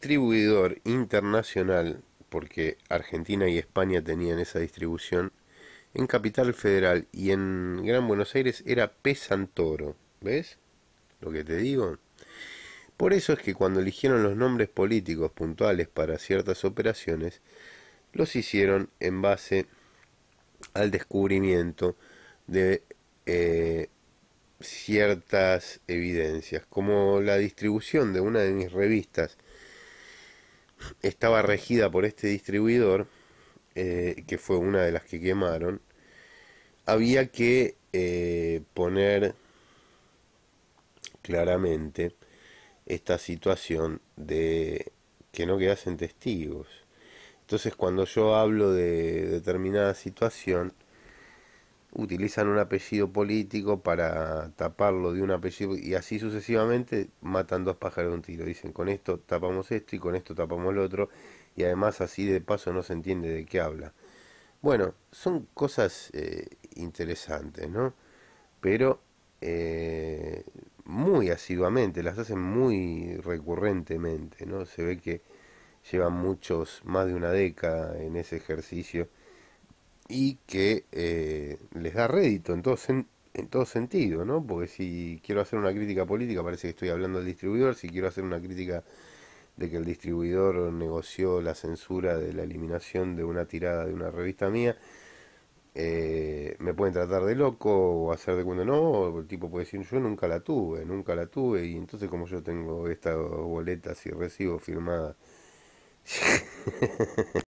distribuidor internacional, porque Argentina y España tenían esa distribución, en Capital Federal y en Gran Buenos Aires era Pesantoro, ¿Ves lo que te digo? Por eso es que cuando eligieron los nombres políticos puntuales para ciertas operaciones, los hicieron en base al descubrimiento de eh, ciertas evidencias, como la distribución de una de mis revistas estaba regida por este distribuidor, eh, que fue una de las que quemaron, había que eh, poner claramente esta situación de que no quedasen testigos. Entonces cuando yo hablo de determinada situación, utilizan un apellido político para taparlo de un apellido y así sucesivamente matan dos pájaros de un tiro. Dicen con esto tapamos esto y con esto tapamos lo otro y además así de paso no se entiende de qué habla. Bueno, son cosas eh, interesantes, ¿no? Pero eh, muy asiduamente, las hacen muy recurrentemente, ¿no? Se ve que llevan muchos, más de una década en ese ejercicio y que eh, les da rédito en todo, en todo sentido, ¿no? Porque si quiero hacer una crítica política parece que estoy hablando al distribuidor, si quiero hacer una crítica de que el distribuidor negoció la censura de la eliminación de una tirada de una revista mía, eh, me pueden tratar de loco o hacer de cuando no, el tipo puede decir yo nunca la tuve, nunca la tuve, y entonces como yo tengo esta boleta, y recibo firmada